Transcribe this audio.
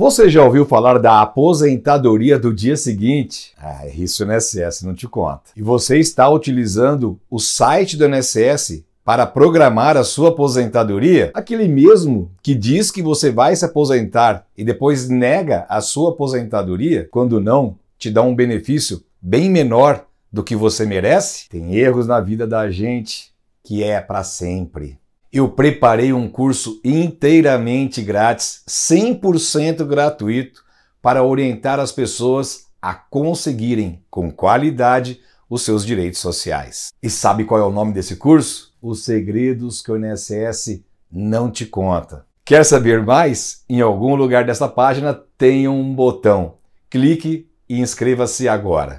Você já ouviu falar da aposentadoria do dia seguinte? Ah, isso o INSS não te conta. E você está utilizando o site do INSS para programar a sua aposentadoria? Aquele mesmo que diz que você vai se aposentar e depois nega a sua aposentadoria? Quando não, te dá um benefício bem menor do que você merece? Tem erros na vida da gente que é para sempre eu preparei um curso inteiramente grátis, 100% gratuito, para orientar as pessoas a conseguirem com qualidade os seus direitos sociais. E sabe qual é o nome desse curso? Os Segredos que o INSS não te conta. Quer saber mais? Em algum lugar dessa página tem um botão. Clique e inscreva-se agora.